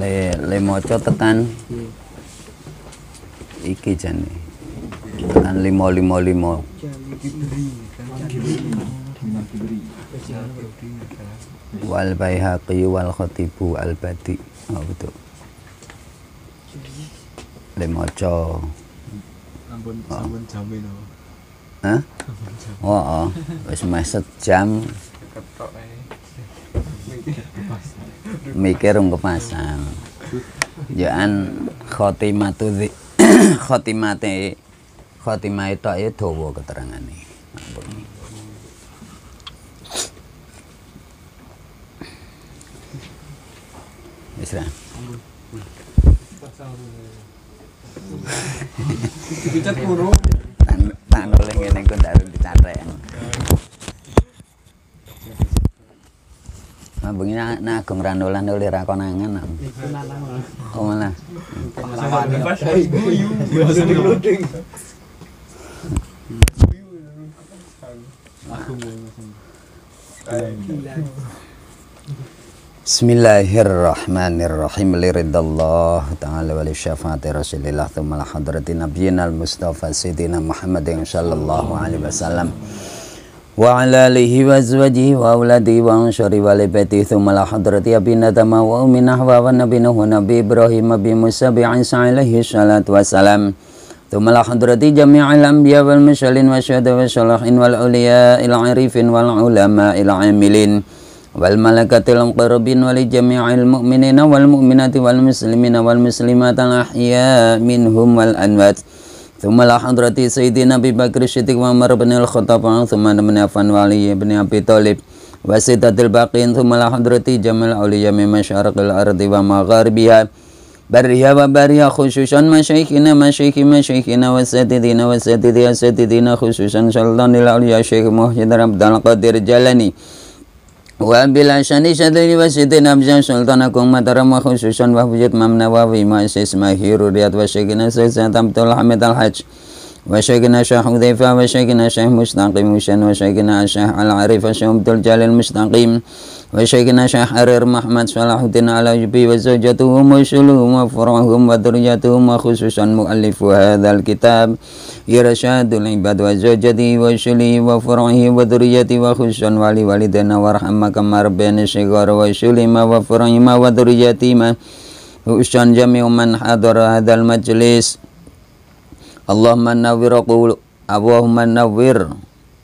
le, le moco tekan hmm. iki jane. Tekan 555. Wal baihaqi wal khatibu al badi. Oh, betul. Le moco. Ampun, oh. ampun jamin. Hah? Oh, oh. Wis meset jam. Ketok ae. mikir ung kepasang jaan khotimatu khotimate khotimah itu ya dawa keterangane wis ra dicatat guru tak noleng ngene ku ndak dicatren Nah, bengi nak ageng randolan dulu oleh rakonangan. Nah. Oh malah. Bismillahirrahmanirrahim Liridallah ta'ala wa li syafaati rasulillah Thumma la hadratin nabiyina al-mustafa Sayyidina Muhammadin sallallahu alaihi wasallam وعلى آله وأزواجه وأولاده وأنشره ولبيته ثم إلى حضرة أبي ندم وأم نحو ونبي نوح ونبي إبراهيم أبي موسى بعيسى عليه الصلاة والسلام ثم إلى جميع الأنبياء والمرسلين والشهداء والصالحين والأولياء العارفين والعلماء العاملين والملكة المقربين ولجميع المؤمنين والمؤمنات والمسلمين والمسلمات الأحياء منهم والأنوات ثم إلى حضرة سيدنا أبي بكر الصديق وعمر بن الخطاب ثم بن عفان وعلي بن أبي طالب وستة الباقين ثم إلى حضرة جمال أولياء من مشارق الأرض ومغاربها بريا وبريا خصوصا مشايخنا مشايخ مشايخنا وسيدنا وسيدنا وسيدنا خصوصا سلطان الأولياء الشيخ محيد عبد القادر الجلاني wa Wabil asani syatini wasitin abjam sultana kung matarama khususan wahwujud mamna wahwi ma'asis mahiruriyat wasyikina sesat abdul hamid al-hajj وشيخنا شيخ حذيفة وشيخنا شيخ مستقيم وشن وشيخنا شيخ العريف شيخ عبد الجليل المستقيم وشيخنا شيخ حرير محمد صلاح الدين جبي وزوجتهم وشلهم وفرعهم وذريتهم وخصوصا مؤلف هذا الكتاب يرشاد العباد وزوجته وشلي وفرعه وذريته وخصوصا ولوالدنا وارحم كما ربنا الشيخ وشلهما وفرعهم وذريتهما وشان جميع من حضر هذا المجلس اللهم نور قول اللهم نور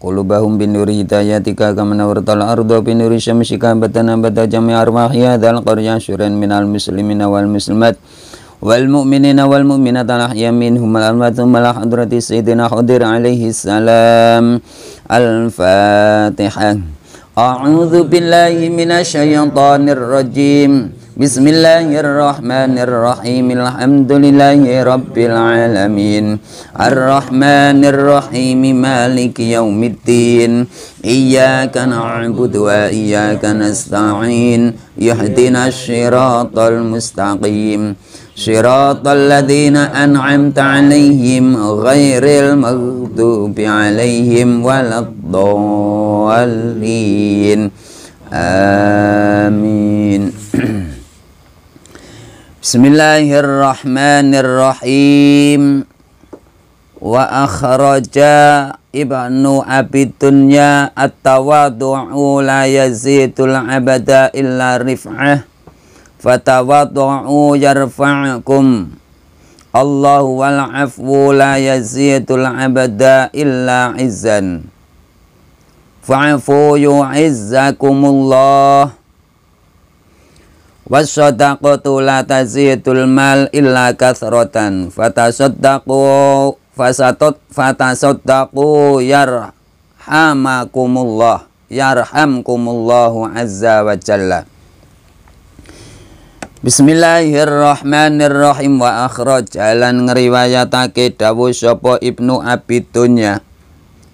قلوبهم بنور هدايتك كما نورت الأرض بنور شمسك أبتنا بدا جميع أرواحها ذا القرية شرا من المسلمين والمسلمات والمؤمنين والمؤمنات الأحياء منهم الأموات ثم حضرة سيدنا خضر عليه السلام الفاتحة أعوذ بالله من الشيطان الرجيم بسم الله الرحمن الرحيم الحمد لله رب العالمين الرحمن الرحيم مالك يوم الدين إياك نعبد وإياك نستعين يهدنا الشراط المستقيم صراط الذين أنعمت عليهم غير المغضوب عليهم ولا الضالين آمين Bismillahirrahmanirrahim Wa akhraja ibnu abid dunya at-tawadu'u la yazidul abada illa rif'ah fatawadu'u yarfa'akum Allahu wal afu la yazidul abada illa izzan fa'afu yu'izzakumullah wasodakotu la tazidul mal illa kasratan fatasodaku fasatot fatasodaku yarhamakumullah yarhamkumullahu azza wa jalla Bismillahirrahmanirrahim wa akhraj jalan ngeriwayatake dawu sapa Ibnu Abidunya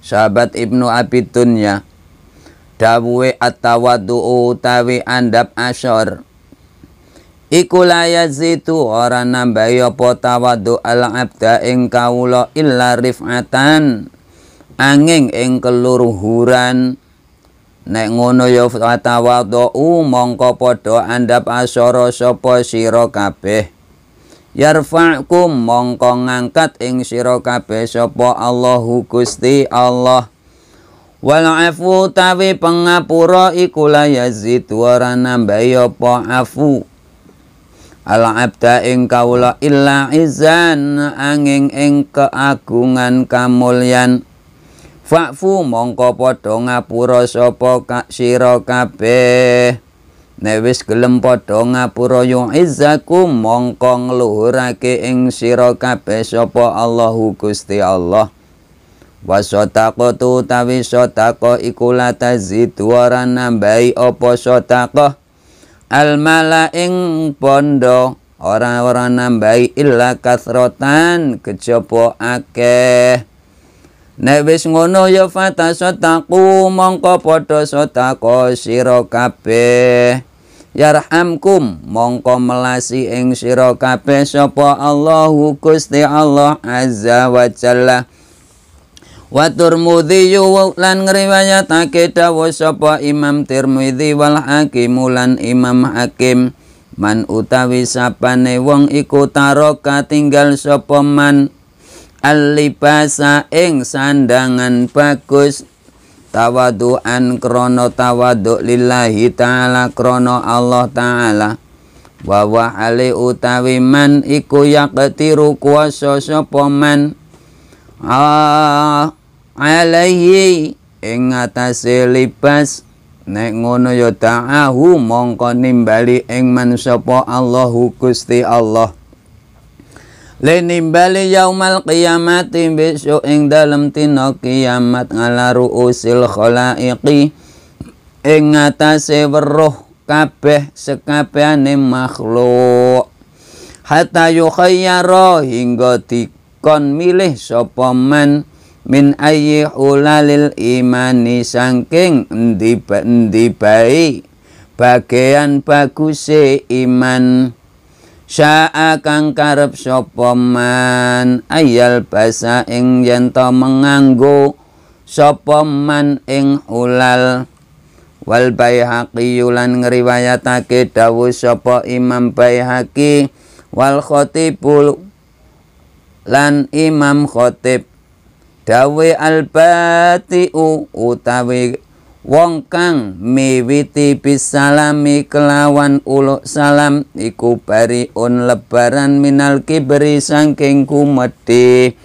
sahabat Ibnu Abidunya dawuhe at-tawaddu utawi andap asyar Iku layazitu ora nambahi apa tawaddu al-abda ing kawula illa rif'atan angin ing keluruhuran nek ngono ya tawaddu mongko padha andhap asyara sapa sira kabeh yarfa'kum mongko ngangkat ing sira kabeh sapa Allahu Gusti Allah wal afu tawi pengapura iku layazitu ora nambahi apa afu Al-abda ing kaula illa izan angin ing keagungan kamulyan Fa'fu mongko padha ngapura sapa sira kabeh Nek wis gelem padha ngapura yu izzaku mongko ngluhurake ing sira kabeh sapa Allahu Gusti Allah wa sotako tu tawi sotako iku latazi tuara nambai opo sotako Al-mala ing pondo ora orang nambahi illa kasrotan Kejopo akeh Nek wis ngono ya fata sotaku Mongko podo sotako siro kabeh Yarhamkum mongko melasi ing siro kabeh Sopo Allahu kusti Allah azza wa wa Tirmidzi lan ngriwayatake dawuh sapa Imam Tirmidzi wal Hakim lan Imam Hakim man utawi sapane wong iku taroka tinggal sapa man alibasa ing sandangan bagus tawaduan krono tawadu lillahi ta'ala krono Allah ta'ala wawa ali utawi man iku yaktiru kuasa sopoman ah alaihi ing ngatasé libas nek ngono ya ta'ahu mongko nimbali ing man sapa Allahu Gusti Allah le nimbali yaumal qiyamah besok ing dalem tino kiamat ngalaru usil khalaiqi ing ngatasé weruh kabeh sekabehane makhluk hatta yukhayyara hingga dikon milih sapa man min ayyi ulalil imani sangking ndibai bagian baguse iman sya'a kang karep sapa man ayal basa ing yanto menganggo sapa man ing ulal wal baihaqi lan ngriwayatake dawuh sapa imam baihaqi wal khatibul lan imam khatib dawe albatiu utawi wong kang miwiti bisalami kelawan uluk salam iku bariun lebaran minal kibri sangking kumedi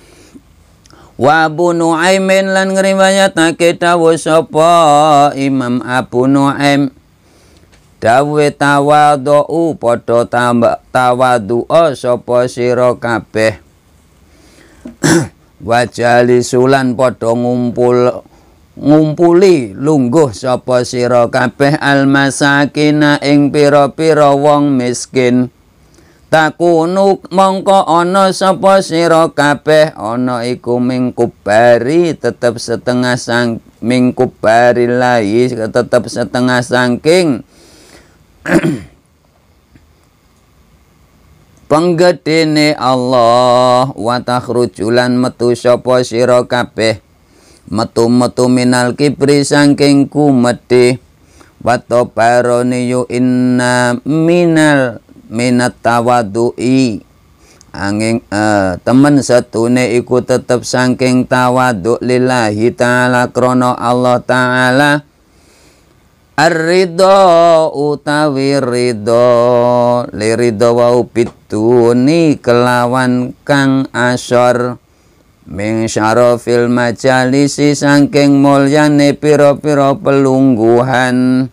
wa abu lan ngeriwayat nake dawe sopo imam abu nu'aym dawe tawadu'u podo tawadu'u sopo siro kabeh wajali sulan padha ngumpul ngumpuli lungguh sapa sira kabeh almasakina ing pira-pira wong miskin Takunuk mongko ana sapa sira kabeh ana iku mingkubari tetep setengah sang mingkubari lahi tetep setengah sangking penggedene Allah wa takhrujulan metu sapa sira kabeh metu-metu minal kibri saking kumedi wa tabaroni yu inna minal minat tawadui angin uh, temen setune iku tetep saking tawadu lilahi ta'ala krono Allah ta'ala Arido utawi rido lirido wau pituni kelawan kang asor Ming syarofil majalisi sangking mulyane piro-piro pelungguhan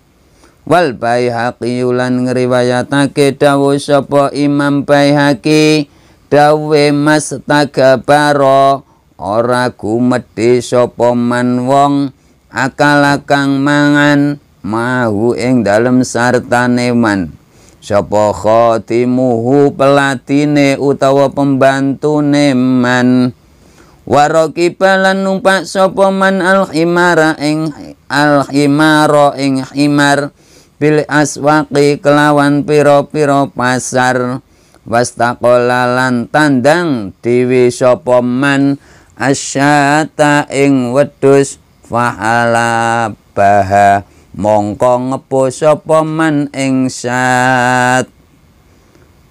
Wal bayhaqi yulan ngeriwayatake dawu sopo imam bayhaqi Dawe mas tagabaro Ora gumedi sopo man wong Akalakang mangan mahu ing dalem sarta neman sapa khatimuhu pelatine utawa pembantune man warakibalan numpak sapa man alhimara ing alhimara ing himar bil aswaqi kelawan pira-pira pasar wastaqolalan tandang dewi sapa man asyata ing wedhus fahala baha mongko ngepo sapa man ing sat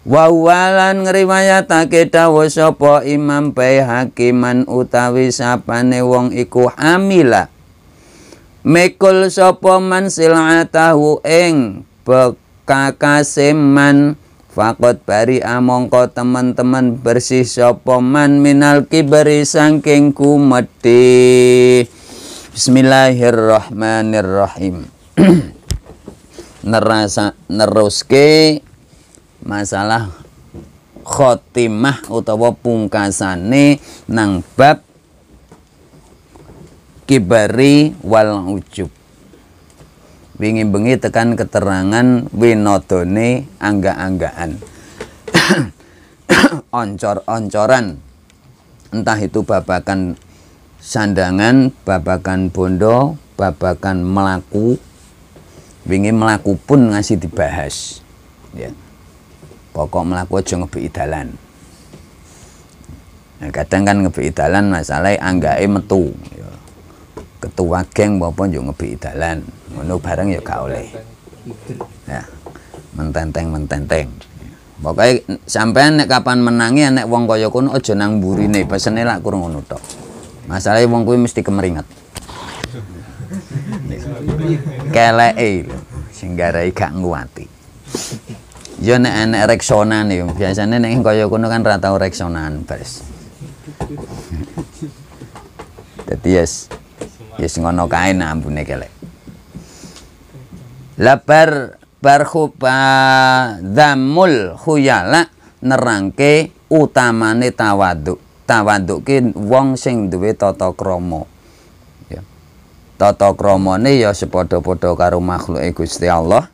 wawalan ngriwayatake dawuh sapa imam bae hakiman utawi sapane wong iku hamila mekul sapa man silatahu ing bekakase man Fakot bari amongko teman-teman bersih man minal kiberi sangking kumedih. Bismillahirrahmanirrahim. Nerasa neruske masalah khotimah utawa pungkasane nang bab kibari wal ujub. Wingi bengi tekan keterangan winodone angga-anggaan. Oncor-oncoran entah itu babakan sandangan babakan bondo babakan melaku wingi melaku pun ngasih dibahas ya pokok melaku aja ngebi dalan nah, kadang kan ngebi masalah anggae metu ya. ketua geng maupun juga ngebi dalan ngono bareng ya gak oleh ya mententeng mententeng pokoknya sampean nek kapan menangi nek wong kaya kono aja nang burine pesene lak kurang ngono tok masalahnya wong kuwi mesti kemeringat keleke sing garai gak nguwati yo ya nek ana reksonan yo ya, biasane nek kaya kono kan ra tau reksonan bes dadi yes yes ngono kae ambune kelek labar barkhuba dhamul khuyala nerangke utamane tawaduk tawanduke wong sing duwe tata krama ya tata kramane ya sepadha-padha karo makhluke Gusti Allah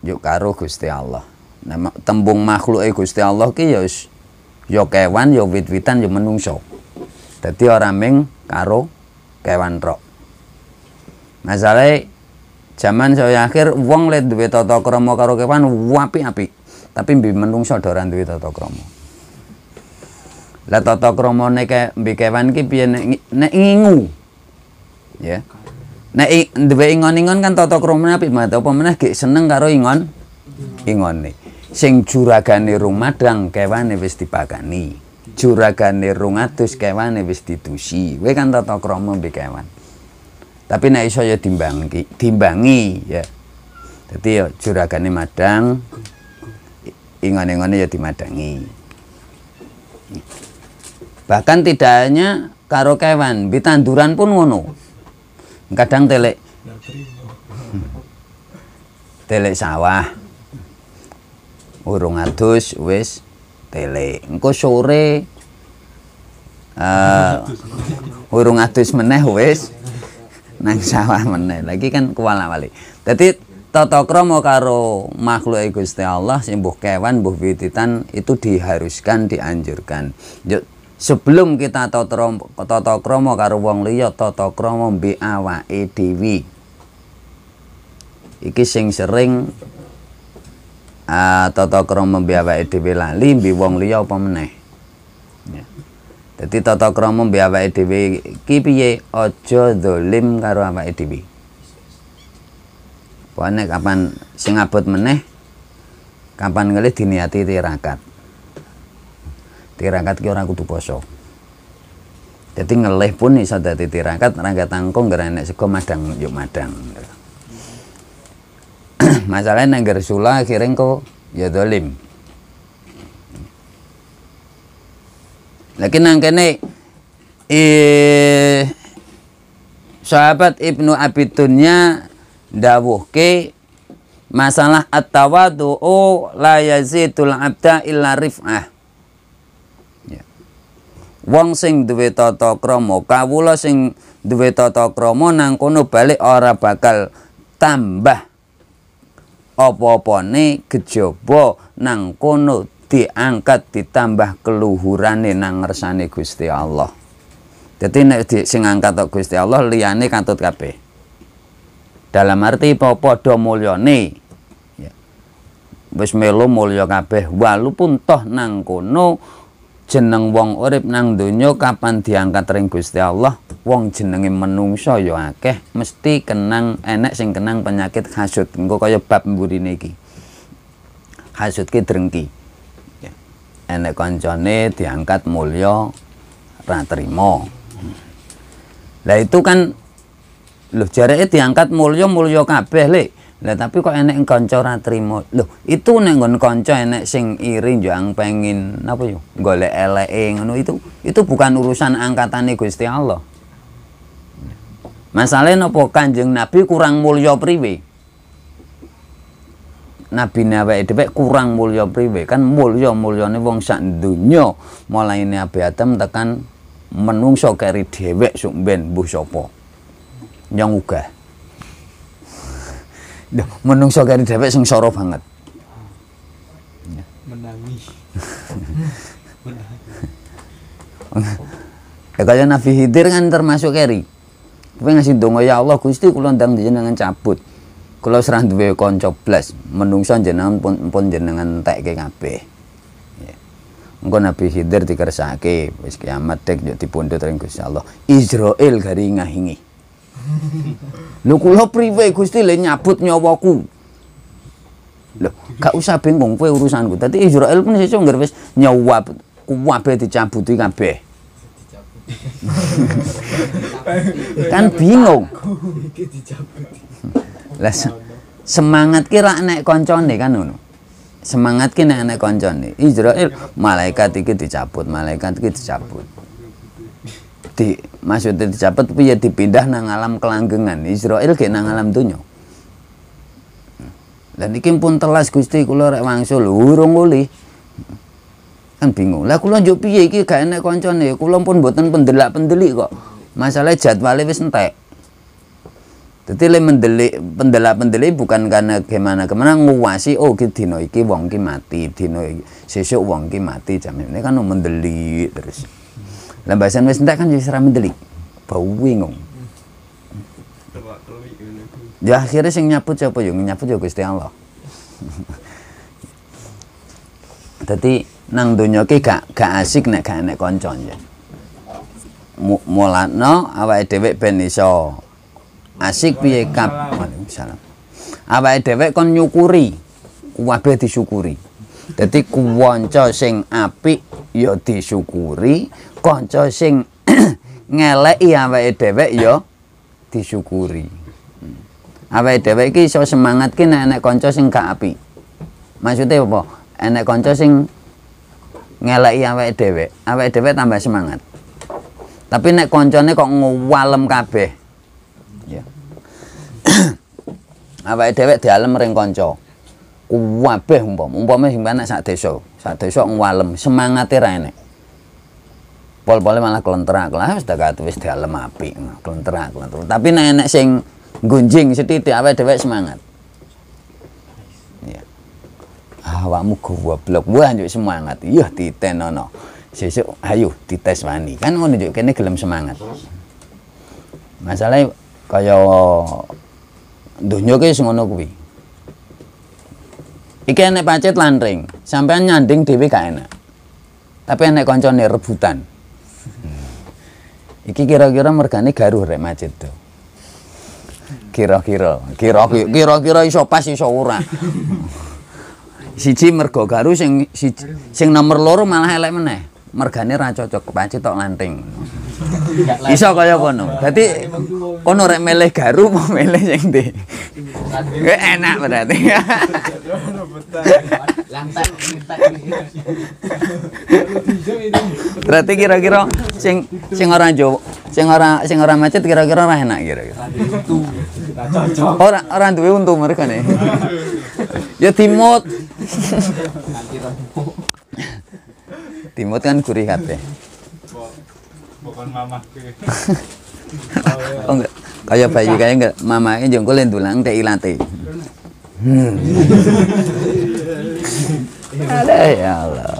yuk ya karo Gusti Allah nah tembung makhluke Gusti Allah ki ya ya kewan ya wit-witan ya menungso dadi ora ming karo kewan tok masalahe zaman saya akhir wong lek duwe tata krama karo kewan apik-apik tapi mbi menungso ora duwe tata krama lah tata nek ke kewan ki piye nek ngingu. Ya. Nek duwe ingon-ingon kan tata kramane apik banget apa meneh gek seneng karo ingon ingone. Sing juragane rumadang kewane wis dipakani. Juragane 200 kewane wis didusi. Kowe kan tata krama mbek kewan. Tapi nek iso ya dimbangi, dimbangi ya. Dadi ya juragane madang ingon ingone ya dimadangi bahkan tidak hanya karo kewan bitanduran pun ngono kadang telek telek sawah urung adus wis telek engko sore uh, urung adus meneh wis nang sawah meneh lagi kan kuala wali jadi Toto kromo karo makhluk e Gusti Allah simbuh kewan buh bititan itu diharuskan dianjurkan sebelum kita tata krama karo wong liya tata krama mbek awake dhewe iki sing sering uh, tata krama mbek awake dhewe lali mbek wong liya apa meneh ya dadi tata krama mbek awake dhewe iki piye aja dolim karo awake dhewe Pokoknya kapan sing abot meneh kapan ngelih diniati tirakat tirakat ki ora kudu poso jadi ngelih pun iso dadi tirakat rangka tangkung gara enek sego madang yuk madang masalahnya nanggar sula kiring kok ya dolim lagi nangkene, eh sahabat Ibnu dawuh ke masalah at doo la tulang abda illa rif'ah wong sing duwe tata krama kawula sing duwe tata krama nang kono balik ora bakal tambah apa-apane gejaba nang kono diangkat ditambah keluhurane nang ngersane Gusti Allah dadi nek sing angkat Gusti Allah liyane katut kabeh dalam arti popo mulyane ya. wis melu mulya kabeh walaupun toh nang kono jeneng wong urip nang donya kapan diangkat ring Gusti Allah wong jenenge menungsa ya akeh mesti kenang enek sing kenang penyakit hasud engko kaya bab mburine iki hasud ki drengki ya. enek konjone diangkat mulya ra trima lah itu kan lho jareke diangkat mulya mulya kabeh lek lah tapi kok enek kanca ora trimo. Lho, itu nek nggon kanca enek sing iri njang pengin napa yo golek eleke ngono itu itu bukan urusan angkatane Gusti Allah. Masalahnya nopo Kanjeng Nabi kurang mulia priwe? Nabi Nabi dhewek kurang mulia priwe? Kan mulia nih wong sak donya mulai Abi Adam tekan menungso keri dhewek suk ben mbuh sapa. Nyong ugah menungso kari dewek sing soro banget. Menangi. Menangi. Ya, kaya Nabi hidir kan termasuk kari. Kowe ngasih donga ya Allah Gusti kula ndang jenengan cabut. Kula serah duwe kanca blas, menungso jenengan pun, pun jenengan tekke kabeh. Ya. Engko Nabi hidir dikersake wis kiamat tek yo dipundhut ring Gusti Allah. Israel gari ngahingi. Lho kula priwe Gusti le nyabut nyawaku. Lho, gak usah bingung kowe urusanku. Dadi Israel pun sesuk ngger wis nyawab kuwabe dicabuti kabeh. kan bingung. Lah semangat ki rak nek koncone kan ngono. Semangat ki nek nek koncone. Israel malaikat iki dicabut, malaikat iki dicabut di maksudnya dicabut tapi ya dipindah nang alam kelanggengan Israel ke nang alam dunia dan ini pun telas gusti kulo rek wangsul urung uli kan bingung lah kulo njuk piye iki gak koncon koncone kulo pun buatan pendelak-pendelik kok masalah jadwalnya wis entek jadi le mendelik pendelak pendelik bukan karena gimana gimana nguwasi oh ki dino iki wong mati dino iki sesuk wong mati jam ini kan mendelik terus lambasan wis entek kan wis ra mendelik bau wingung ya akhirnya sing nyaput siapa yo nyaput yo Gusti Allah dadi nang donya ki gak gak asik nek gak enek kanca ya. mulane awake dhewek ben iso asik piye kap. Waalaikumsalam. Awake dhewek kon nyukuri, kuwabe disyukuri. Dadi kuwanca sing apik ya disyukuri, Konco sing ngelai awake dewe yo, ya disyukuri. Hmm. Awake dewe iki so semangat ki nek enek konco sing gak api. Maksudnya apa? Enek konco sing ngelai awake dewe, awake dewe tambah semangat. Tapi nek koncone kok ngwalem kabeh. Ya. dewe dhewek dialem ring konco, Kuwabeh umpam, umpama sing anak sak desa, sak desa ngwalem, semangate ra pol-pole malah kelentrak lah wis dekat wis dalem apik kelentrak kelentrak tapi nek enek sing gunjing setitik awake dhewe semangat ya awakmu goblok wah njuk semangat iya titen nono sesuk ayo dites wani kan mau njuk kene gelem semangat masalahnya kaya donya ki ngono kuwi iki enek pacet lantring sampean nyanding dhewe gak enak tapi enek koncone rebutan Hmm. Iki kira-kira mergane garuh rek macet tuh. Kira-kira, kira-kira kira iso pas iso ora. Siji mergo garuh sing si, sing nomor loro malah elek meneh. Mergane ra cocok pancet tok lanting. Iso kaya kono. Dadi kono rek milih garuh mau milih sing ndi. Enak berarti. lantai berarti kira-kira sing sing orang Jawa sing orang sing orang macet kira-kira ora enak kira-kira orang orang duwe untu mereka nih ya timot. Timot kan gurih hati bukan mamah oh enggak kayak bayi kayak enggak ini jongkolin tulang teh ilate hmm Alah ya Allah.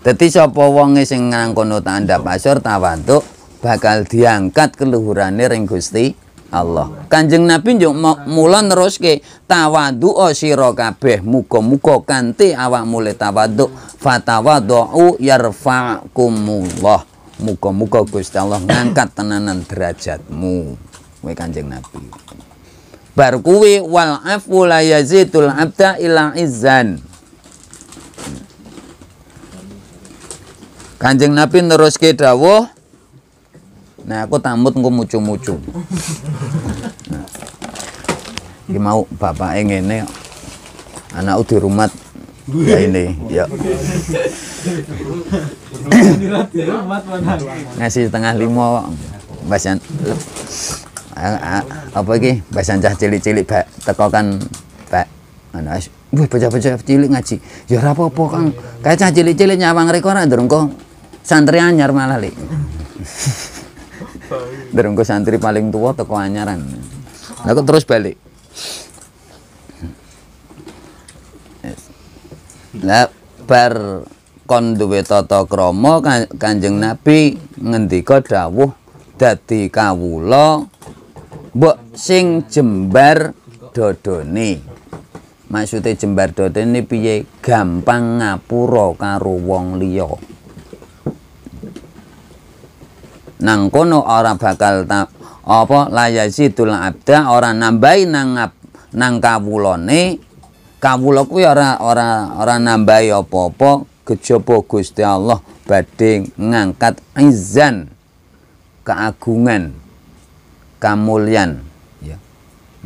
Dadi sapa wonge sing ngangkono tanda pasur tawaduk bakal diangkat keluhurane ring Gusti Allah. Kanjeng Nabi njuk mula neruske tawadhu sira kabeh muga-muga kanthi awak le tawadhu fatawadhu yarfa'kumullah. Muga-muga Gusti Allah ngangkat tenanan derajatmu. Kowe Kanjeng Nabi bar kuwi wal afu la yazidul abda ila izan Kanjeng Nabi neruske dawuh Nah aku tamut engko mucu-mucu nah, mau bapak e ngene anak di rumah ya ini ya ngasih tengah limo basan Ah, ah, apa iki cah cilik-cilik bak teko kan bak ana wis bocah-bocah cilik ngaji ya ora apa-apa Kang kae cah cilik-cilik nyawang rek ora ndurung kok santri anyar malah lek ndurung kok santri paling tua teko anyaran lha kok terus balik lah bar kon duwe tata krama Kanjeng Nabi ngendika dawuh dadi kawula Mbok sing jembar dodone. Maksude jembar dodone piye? Gampang ngapura karo wong liya. Nang kono ora bakal tak apa layasidul abda ora nambahi nang nang kawulane. Kawula kuwi ora ora ora nambahi apa-apa kejaba Gusti Allah badhe ngangkat izan keagungan kamulyan ya.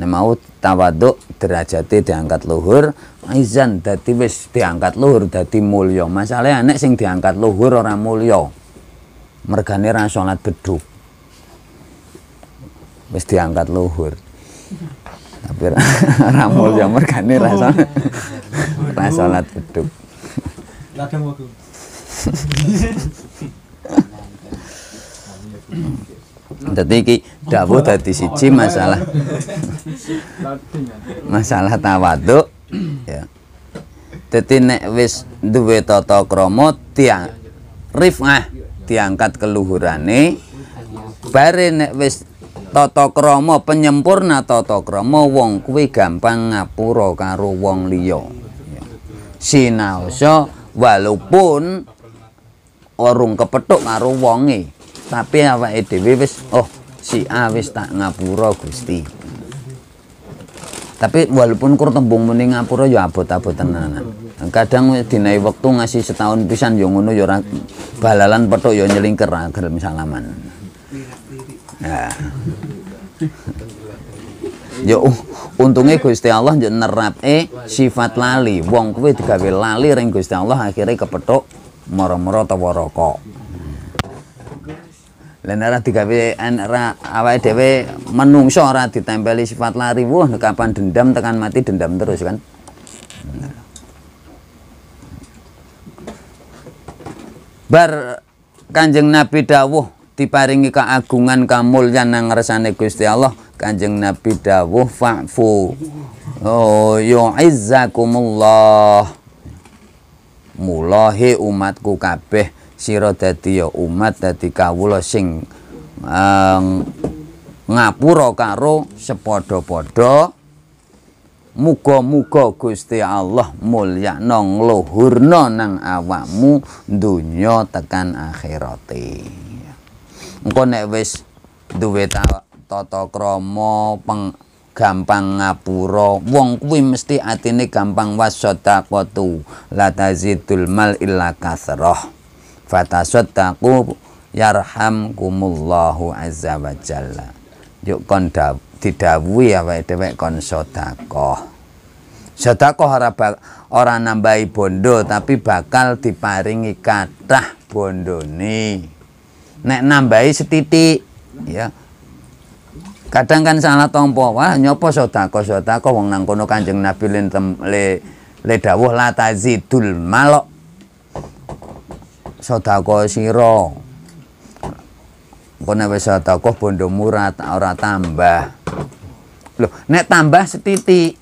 Nah mau tawaduk derajate diangkat luhur, izan dadi wis diangkat luhur dadi mulya. masalahnya anek sing diangkat luhur orang mulya. Mergane ra salat beduk. Wis diangkat luhur. Tapi ra mulya mergane ra salat. beduk. jadi ki dawuh dadi siji masalah masalah tawaduk ya. Dadi nek wis duwe tata krama tiang rifah diangkat keluhurane bare nek wis tata krama penyempurna tata krama wong kuwi gampang ngapura karo wong liya. Ya. Sinaosa walaupun orang kepetuk karo wonge tapi apa itu, wis oh si A wis tak ngapura Gusti tapi walaupun kur tembung muni ngapura ya abot-abot tenanan nah, kadang dinai waktu ngasih setahun pisan ya ngono ya balalan petok, ya nyelingker agar salaman ya ya untungnya Gusti Allah yo nerapke sifat lali wong kuwi digawe lali ring Gusti Allah akhirnya kepetok moro-moro rokok Lan ora digawe ora awake dhewe menungso ora ditempeli sifat lari. Wah, kapan dendam tekan mati dendam terus kan. Bar Kanjeng Nabi dawuh diparingi keagungan Kamul nang ngersane Gusti Allah. Kanjeng Nabi dawuh fa'fu. Oh, yu'izzakumullah. Mulahi umatku kabeh sira dadi ya umat dadi kawula sing eh, ngapura karo sepadha-padha muga-muga Gusti Allah mulya nang luhurna nang awakmu dunya tekan akhirate engko nek wis duwe tata krama gampang ngapura wong kuwi mesti atine gampang wasodaqatu la tazidul mal illa kasrah fatasaddaqu yarhamkumullahu azza wa jalla yuk kon didawuhi awake dhewe kon sedekah sedekah ora ora nambahi bondo tapi bakal diparingi kathah bondone nek nambahi setitik ya kadang kan salah tompo wah nyopo sodako sodako wong nang kono kanjeng nabi le le, le dawuh la tazidul malok sedekah sira kene wis sedekah bondo murat ora tambah lho nek tambah setitik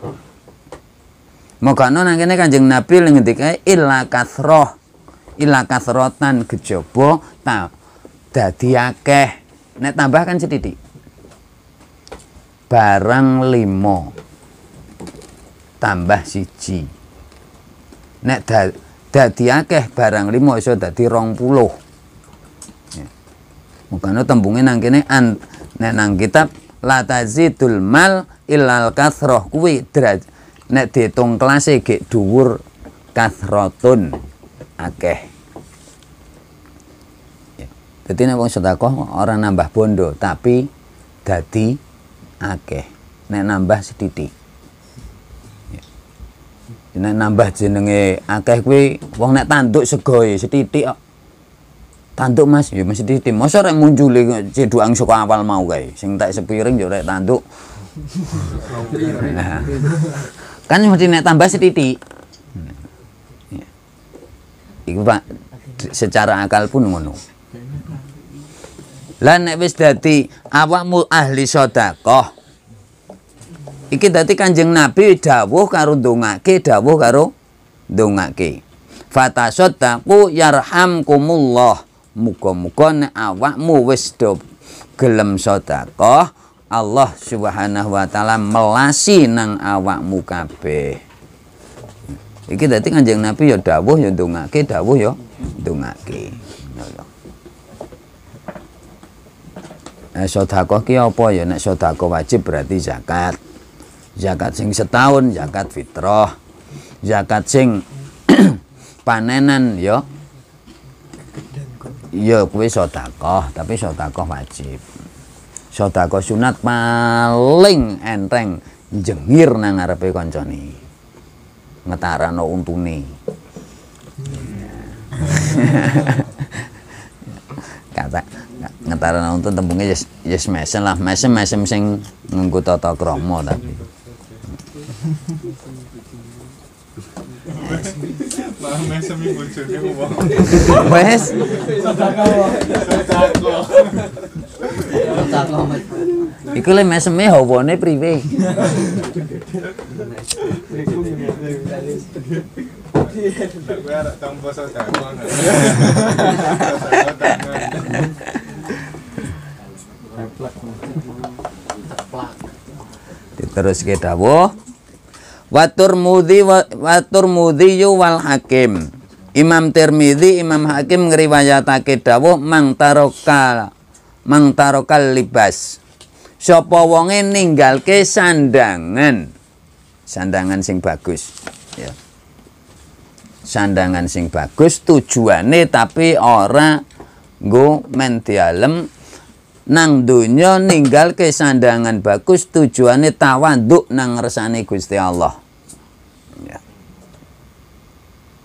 mokono nang kene kanjeng nabi ngendika illa kasroh illa kasrotan gejoba ta dadi akeh nek tambah kan setitik barang limo tambah siji nek dadi dadi akeh barang limo iso dadi rong puluh ya. mukanya tembungnya nang an nek nang kitab la tazidul mal ilal kathroh kuwi deraj nek diitung kelas gek dhuwur kathratun akeh jadi ya. nek wong sedekah orang nambah bondo tapi dadi akeh nek nambah sedidik nek nambah jenenge akeh kuwi wong nek tanduk sego ya sethithik kok. Tanduk Mas, ya mesti sithik. Mosok rek muncule cedukan saka awal mau kae. Sing tak sepiring yo ya rek tanduk. Nah. Kan mesti nek tambah sethithik. Iku Pak secara akal pun ngono. Lah nek wis dadi awakmu ahli sedekah, Iki dadi Kanjeng Nabi dawuh karo ndongake, dawuh karo ndongake. Fatasaddaqu yarhamkumullah. Muga-muga nek awakmu wis do gelem sedekah, Allah Subhanahu wa taala melasi nang awakmu kabeh. Iki dadi Kanjeng Nabi ya dawuh ya ndongake, dawuh ya ndongake. Eh sodako ki apa ya nek sodako wajib berarti zakat zakat sing setahun zakat fitrah zakat sing panenan yo, yo kue sotako tapi sotako wajib sotako sunat paling enteng jengir nang ngarepe kancane ngetarano untuni kata ngetarano untun tembunge yes yes mesen lah mesen mesen sing nunggu toto kromo tapi Wes semi bojone wong. Iku le meseme hawane priwe. Terus kita dawuh Watur mudi watur wal hakim. Imam Tirmidzi, Imam Hakim ngriwayatake dawuh mang tarokal mang tarokal libas. Sapa wonge ninggalke sandangan. Sandangan sing bagus, ya. Sandangan sing bagus tujuane tapi ora nggo mentialem. nang donya ninggal ke sandangan bagus tujuane tawanduk nang resane Gusti Allah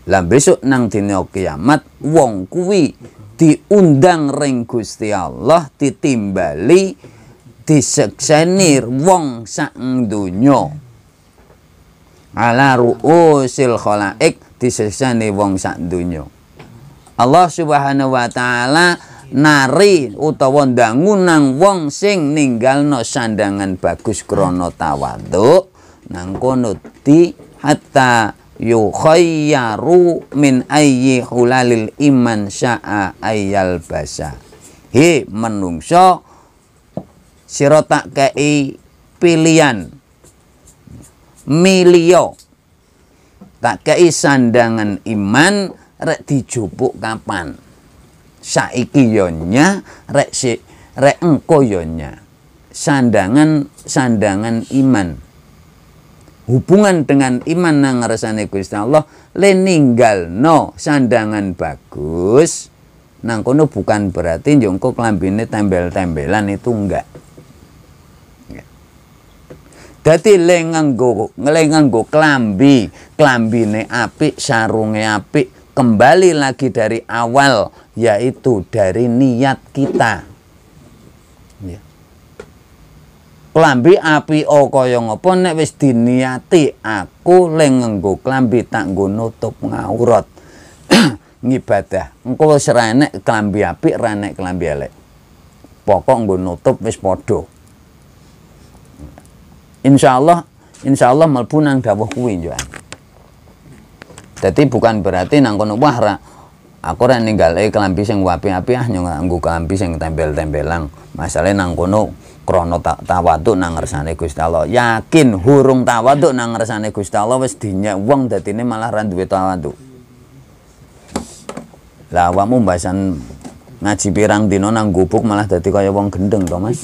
Lah besok nang dina kiamat wong kuwi diundang ring Gusti Allah ditimbali disekseni wong sak donya. Ala ruusil khalaik disekseni wong sak donya. Allah Subhanahu wa taala nari utawa ndangu nang wong sing ninggalno sandangan bagus krana tawaduk nang kono di hatta yukhayyaru min ayyi hulalil iman sya'a ayyal basa he menungso sira kei pilihan milio tak kei sandangan iman rek dijupuk kapan saiki yonya rek si rek engko yonya sandangan sandangan iman hubungan dengan iman nang ngarasane Gusti Allah le no sandangan bagus nang kono bukan berarti jongkok lambine tembel-tembelan itu enggak Jadi ya. lengang go kelambi kelambi klambi, klambine api sarungnya api kembali lagi dari awal yaitu dari niat kita. klambi o kaya ngapa nek wis diniati aku ling nganggo klambi tak nggo nutup ngaurat ngibadah engko wis ra klambi api ra klambi elek pokok nggo nutup wis padha insyaallah insyaallah mlebu nang dawuh kuwi yo Jadi bukan berarti nang kono wah aku ora ninggale klambi sing api api ah nyung nganggo klambi sing tempel-tempelan masalahe nang kono Krono tawaduk nang ngersane Gusti Allah. Yakin hurung tawaduk nang ngersane Gusti Allah wis dinyek wong dadine malah ra duwe tawaduk. Lah awakmu mbahasan ngaji pirang dino nang gubuk malah dadi kaya wong gendeng to, Mas.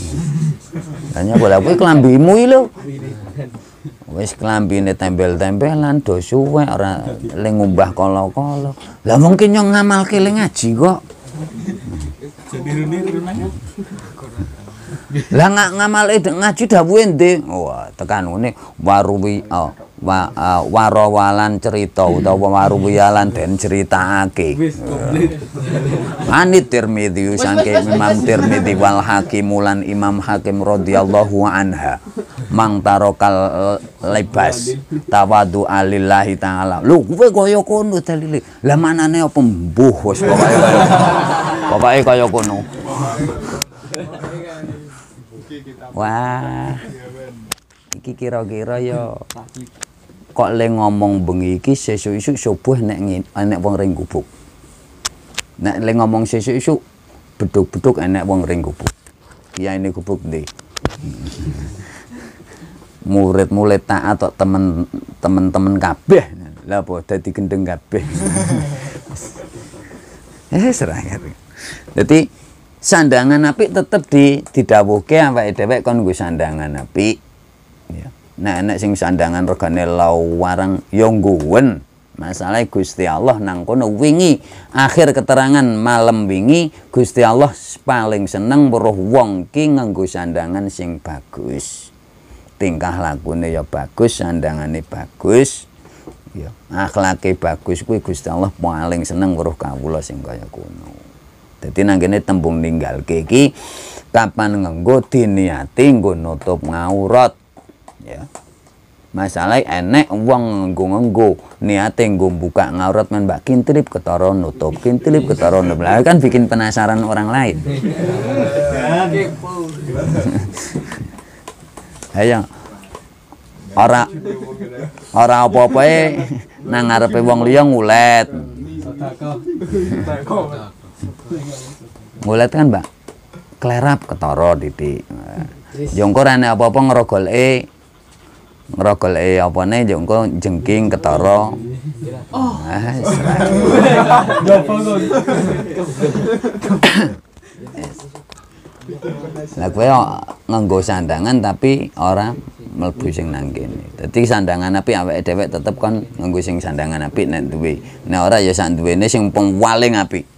Hanya bola kuwi klambimu iki lho. Wis klambine tempel-tempelan do suwek ora ling ngumbah kala-kala. Lah mungkin nyong ngamalke ngaji kok. Jadi lah nggak ngamale ngaji dawuhe ndi? Wah, warubi oh wa, eh, warawalan cerita utawa waruwialan cerita ake Ani Tirmidzi sangke Imam Tirmidzi wal Hakim Imam Hakim radhiyallahu anha. Mang tarokal eh, lebas tawadu alillahi taala. lu gue kaya kono dalile. Lah nih apa mbuh wis pokoke kaya kaya kono. Wah. Iki kira-kira yo, ya, kok le ngomong bengi iki sesuk-esuk subuh nek nek wong ring gubuk. Nek le ngomong sesuk-esuk beduk-beduk enek wong ring gubuk. Iya ini gubuk ndi? Murid-murid tak atau temen temen-temen kabeh. Lah boh. Eh, dadi gendeng kabeh. Eh serah Jadi sandangan api tetap di didawuhke awake dhewek kon nggo sandangan api ya nah enek sing sandangan regane lawarang ya nggowen masalah Gusti Allah nang kono wingi akhir keterangan malam wingi Gusti Allah paling seneng weruh wong ki nganggo sandangan sing bagus tingkah lakune ya bagus sandangane bagus ya akhlake bagus kuwi Gusti Allah paling seneng weruh kawula sing kaya kuno jadi nang kene tembung ninggal keki, kapan ngenggo diniati nggo nutup ngaurat ya. Masalah enek uang ngenggo-ngenggo niate nggo buka ngaurat men mbak kintrip ketara nutup kintrip ketara nutup. Lah kan bikin penasaran orang lain. Ayo. Ora ora apa apa e. nang ngarepe wong liya ngulet. Golek kan, Mbak. Klerap ketara titik. Jongko ya rene apa-apa Ngerogol e, e apane jongko ya jengking ketara. Oh. Ah, Lah kowe nganggo sandangan tapi ora mlebu sing nang kene. Dadi sandangan apik awake dhewek tetep kon nganggo sing sandangan api nek duwe. Nek ora ya sak duwene sing paling apik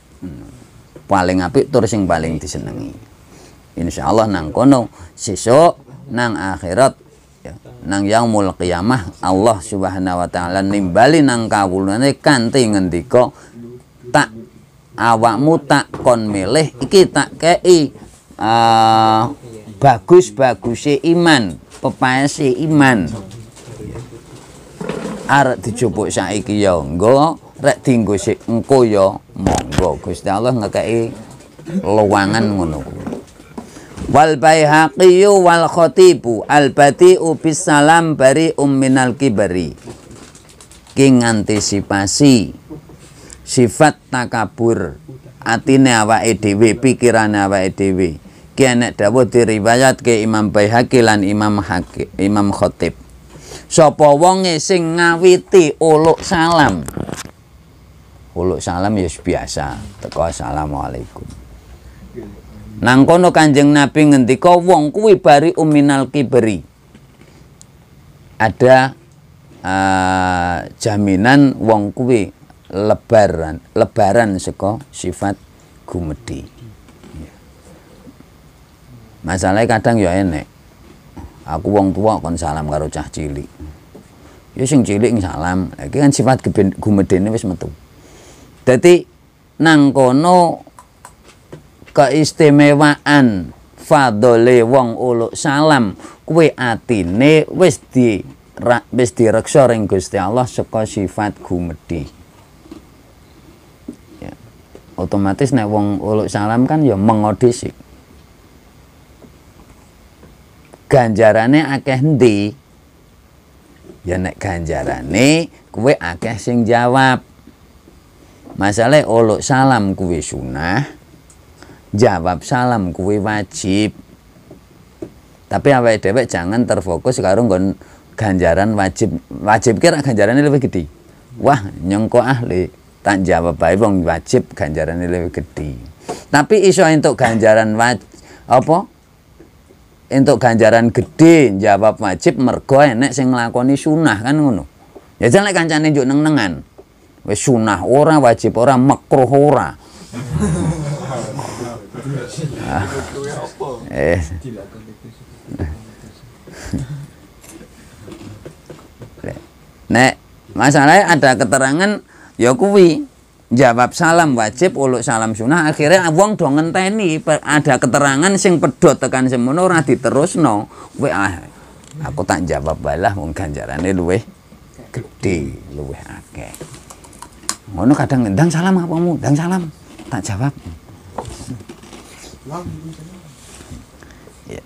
paling apik tur sing paling disenengi Insya Allah nang kono sesuk nang akhirat ya. nang mul Yamaha Allah Subhanahu wa taala nimbali nang kawulane kanthi ngendika tak awakmu tak kon milih iki tak kei uh, eh, bagus bagusnya iman pepaese iman arek dijupuk saiki ya enggak rek tinggu sik engko ya mau apa Gusti Allah ngekei luangan ngono wal baihaqi wal khatibu al badi'u bis salam bari umminal kibari king antisipasi sifat takabur atine awake dhewe pikirane awake dhewe ki enek dawuh diriwayat ke Imam Baihaqi lan Imam Haki, Imam Khatib sapa wonge sing ngawiti uluk salam Uluk salam ya biasa. Teko assalamualaikum. Nang kono Kanjeng Nabi ngendika wong kuwi bari uminal um kibri Ada uh, jaminan wong kuwi lebaran, lebaran saka sifat gumedi. Masalahnya kadang ya enek. Aku wong tua kon salam karo cah cilik. Ya sing cilik salam. Lagi kan sifat ini wis metu. Jadi nangkono keistimewaan fadole wong uluk salam kue atine wis di wis direksa ring Gusti Allah saka sifat gumedhi. Ya. Otomatis nek wong uluk salam kan ya mengodisik. Ganjarane akeh ndi? Ya nek ganjarane kue akeh sing jawab masalah olok salam kuwi sunnah jawab salam kuwi wajib tapi apa dewek jangan terfokus sekarang nggon ganjaran wajib wajib kira ganjarannya lebih gede wah nyongko ahli tak jawab baik wong wajib ganjarannya lebih gede tapi iso untuk ganjaran wajib apa untuk ganjaran gede jawab wajib mergo enek sing nglakoni sunah kan ngono ya jan lek kancane njuk neng-nengan wis sunah ora wajib ora makruh ora eh. Nek, masalahnya ada keterangan ya jawab salam wajib uluk salam sunnah akhirnya wong dong ngenteni ada keterangan sing pedot tekan semono ora diterusno no ah aku tak jawab balah mungkin ganjarane luwih gede luwih akeh ngono kadang ngendang salam apa mu dang salam tak jawab ya.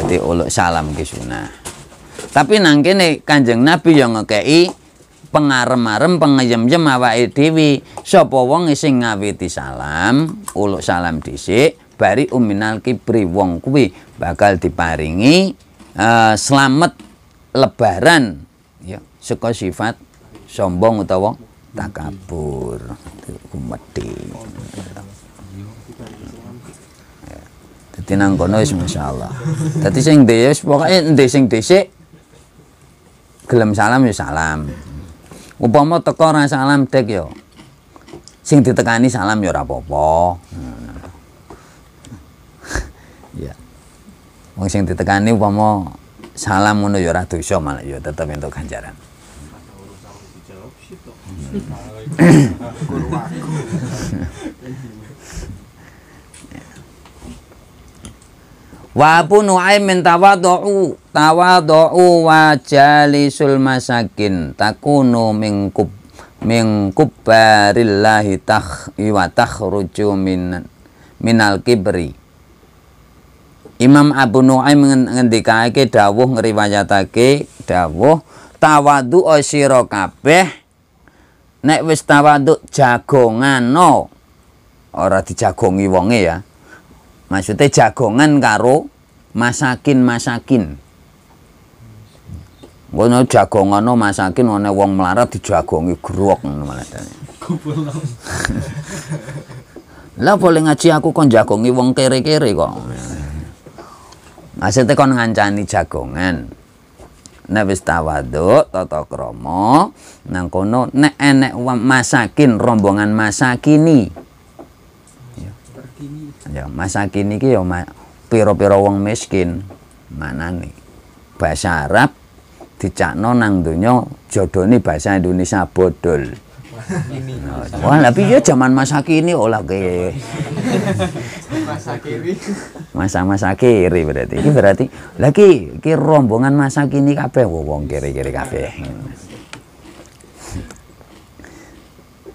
jadi uluk salam ke sunah tapi nang kene kanjeng nabi yang ngekei pengarem-arem pengayem yem awake dhewe sapa wong sing ngawiti salam uluk salam dhisik bari uminal kibri wong kuwi bakal diparingi uh, eh, selamat lebaran ya saka sifat sombong utawa takabur kumedi dadi nang kono wis masyaallah dadi sing ndek ya wis pokoke ndek sing dhisik gelem salam ya salam upama teko salam dek yo ya. sing ditekani salam ya ora apa-apa hmm. ya wong sing ditekani upama salam ngono ya ora dosa malah ya tetep entuk ganjaran Wa Abu Nu'aim min tawadu'u tawadhu wa jalisul masakin takunu min kub min kubbarillahi takh wa takhruju min minal kibri Imam Abu Nu'aim ngendikake dawuh ngriwayatake dawuh tawadu'u sira kabeh nek wis tawaduk no, ora dijagongi wonge ya maksudnya jagongan karo masakin-masakin ngono no masakin ana wong melarat dijagongi grok ngono malah lah boleh ngaji aku kon jagongi wong kere-kere kok maksudnya kon ngancani jagongan nek wis toto tata krama nang kono nek enek masakin rombongan masakini ya Masakin iki ya, ya pira-pira wong miskin manane bahasa Arab dicakno nang donya jodoni bahasa Indonesia bodol ini. Wah, tapi dia zaman masa kini olah oh, ke. Masa kiri. Masa-masa kiri berarti. Ini berarti lagi ki rombongan masa kini kafe oh, wong kiri-kiri kafe.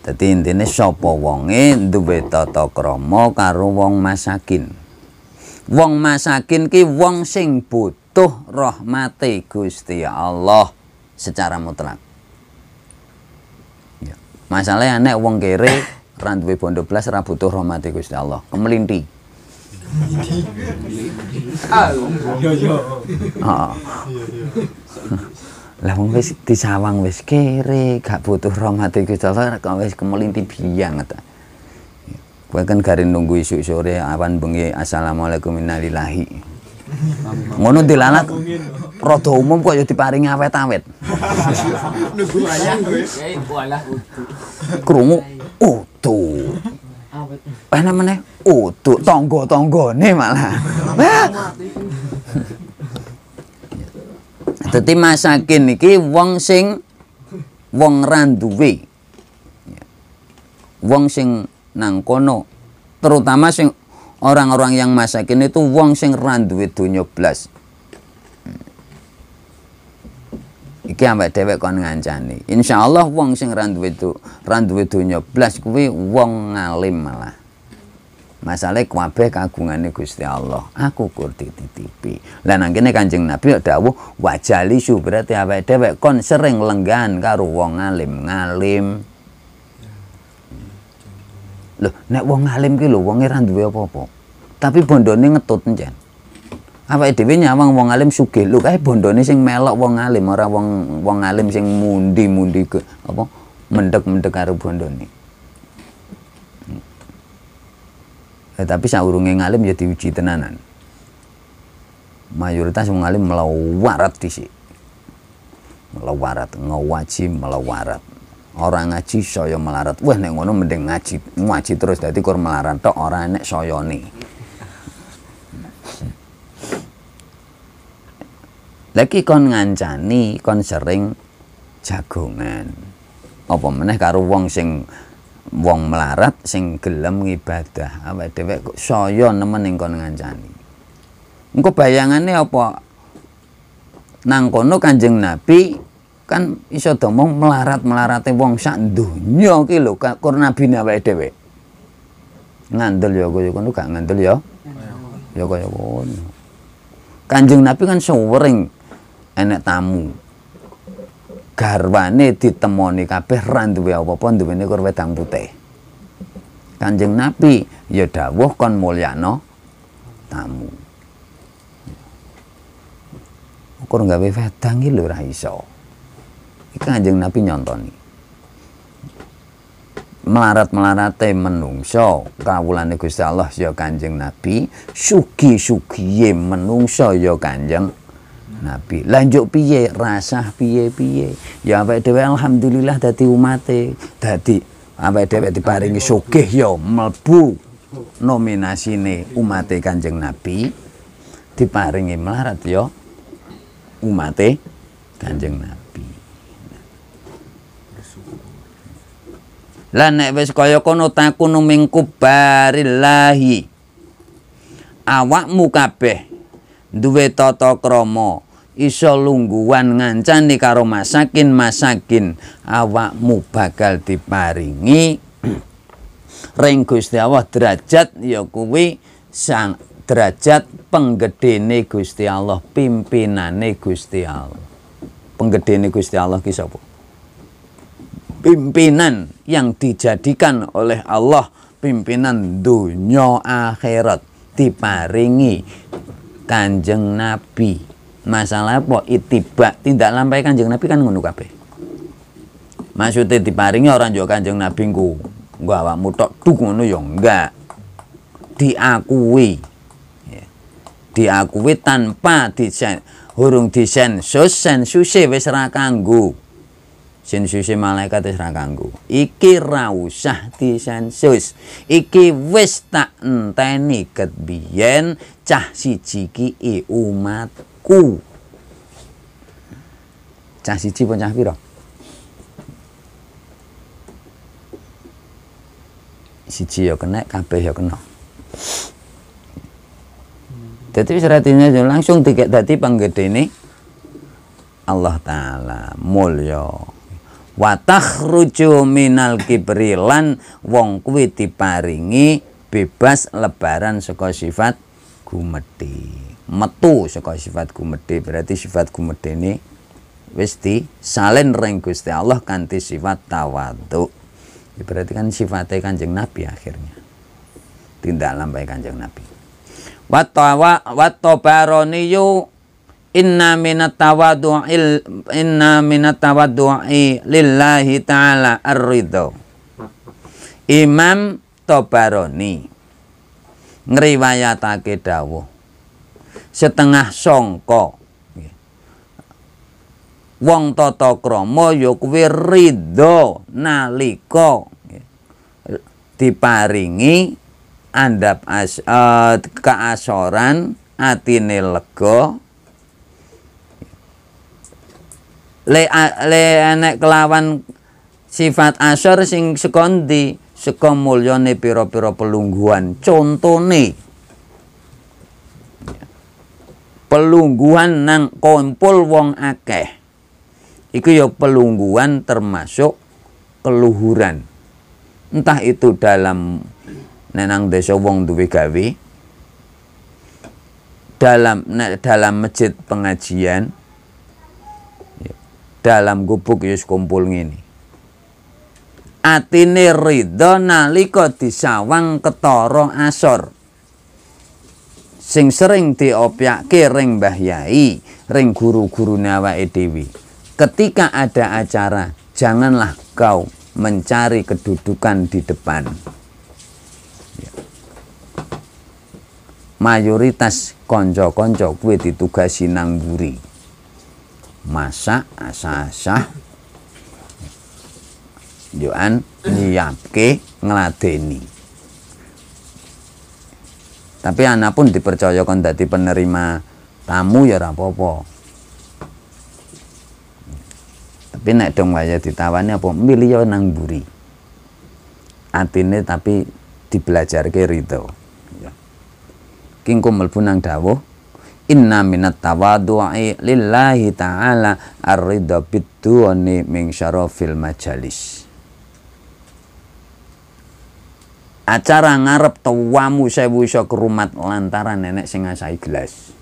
Dadi intine sapa wonge duwe tata kromo karo wong masakin. Wong masakin ki wong sing butuh rahmate Gusti Allah secara mutlak. Masalahnya nek wong kere ra duwe bondo blas ra butuh rahmate Gusti Allah. Kemlinti. Yo yo. Lah wong wis disawang wis kere, gak butuh rahmate Gusti Allah kok wis kemlinti biang ta. Kowe kan garin nunggu isuk sore awan bengi assalamualaikum innalillahi. Ngono dilanak rada umum kok ya diparingi awet-awet. Nunggu ayah Krungu utu. Apa namanya? Utu tangga-tanggane malah. Dadi masakin iki wong sing wong ra duwe. Wong sing nang kono terutama sing orang-orang yang masakin itu wong sing randuwe dunya blas iki ambek dhewek kon ngancani insyaallah wong sing randuwe itu randuwe dunya blas kuwi wong ngalim malah masalah kabeh kagungane Gusti Allah aku kur dititipi lah nang kene Kanjeng Nabi ya dawuh wajali su berarti awake dhewek kon sering lenggan karo wong ngalim ngalim Loh, nek wong alim ki lho wonge ra duwe apa-apa. Tapi bondone ngetut njen. Awake dhewe nyawang wong alim sugih. Lho kae bondone sing melok wong alim ora wong wong alim sing mundi-mundi ke apa mendek-mendek karo bondone. Hmm. Eh, tapi saurunge ngalim ya diuji tenanan. Mayoritas wong alim melawarat dhisik. Melawarat, ngawaji melawarat orang ngaji saya melarat wah neng ngono mending ngaji ngaji terus Jadi kur melarat tok ora soyo sayane lagi kon ngancani kon sering jagongan apa meneh karo wong sing wong melarat sing gelem ibadah. awake dhewe kok saya nemen ing kon ngancani engko bayangane apa nang kono Kanjeng Nabi kan iso domong melarat-melarate wong sak donya ki lho kur nabi awake dhewe ngandel ya kaya ngono gak ngandel ya ya kaya ngono Kanjeng Nabi kan sewering enek tamu garwane ditemoni kabeh ra duwe apa-apa duwene kur wedang putih Kanjeng Nabi ya dawuh kon mulyano tamu ukur gawe wedang iki lho ora iso Kanjeng Nabi nyontoni. Melarat-melarate menungso kawulane Gusti Allah ya Kanjeng Nabi, sugi-sugiye menungso ya Kanjeng Nabi. Lanjut piye, rasah piye-piye. Ya awake dewa, alhamdulillah dadi umate, dadi awake dewa diparingi sugih ya nominasi nih umate Kanjeng Nabi diparingi melarat ya umate Kanjeng Nabi. lan nek wis kaya kono takuno mingkubarillahi awakmu kabeh duwe tata krama iso lungguhan ngancani karo masakin masakin awakmu bakal diparingi ring Gusti Allah derajat ya kuwi sang derajat penggedene Gusti Allah pimpinane Gusti Allah penggedene Gusti Allah ki sapa pimpinan yang dijadikan oleh Allah pimpinan dunia akhirat diparingi kanjeng nabi masalah apa itiba tidak lampai kanjeng nabi kan ngunduh kabeh maksudnya diparingi orang juga kanjeng nabi ku gua awak mutok tuh ngunduh ya enggak diakui ya. diakui tanpa disen hurung disensus sensuse wis ra sensusi malaikat wis ra kanggo iki ra usah disensus iki wis tak enteni ket biyen cah siji ciki e umatku cah siji pun cah pira siji ya kena kabeh ya kena jadi seratinya langsung tiga tadi panggede ini Allah Ta'ala mulia Watah takhruju minal kibrilan wong kuwi diparingi bebas lebaran saka sifat gumedi metu saka sifat gumedi berarti sifat gumedi ini wis salin ring Gusti Allah kanthi sifat tawadhu ya, berarti kan sifatnya kanjeng Nabi akhirnya tindak lambai kanjeng Nabi Watawa watobaroniyu inna minat il inna minat tawadu'i lillahi ta'ala ar-ridho Imam Tobaroni ngriwayatake dawuh setengah songko wong tata krama ya kuwi ridho nalika diparingi andap as, uh, keasoran atine lega le, le enek kelawan sifat asyar sing sekondi seka mulyane pira-pira pelungguhan contone pelungguhan nang kumpul wong akeh iku ya pelungguhan termasuk keluhuran entah itu dalam nenang desa wong duwe gawe dalam dalam masjid pengajian dalam gubuk yus ya kumpul ini, atine ridho nalika disawang ketoro asor sing sering diopiake ring Mbah Yai ring guru-guru nawa edewi ketika ada acara janganlah kau mencari kedudukan di depan ya. mayoritas konco-konco kue ditugasi nangguri buri masak asah-asah joan nyiapke ngeladeni tapi anak pun dipercayakan dadi penerima tamu ya rapopo tapi nek dong waya ditawani apa milih ya nang buri atine tapi dibelajarke rito ya. kingku mlebu nang dawuh inna minat tawadu'i lillahi ta'ala ar-ridha bidu'ani min syarafil majalis acara ngarep tawamu sewu iso kerumat lantaran nenek sing ngasai gelas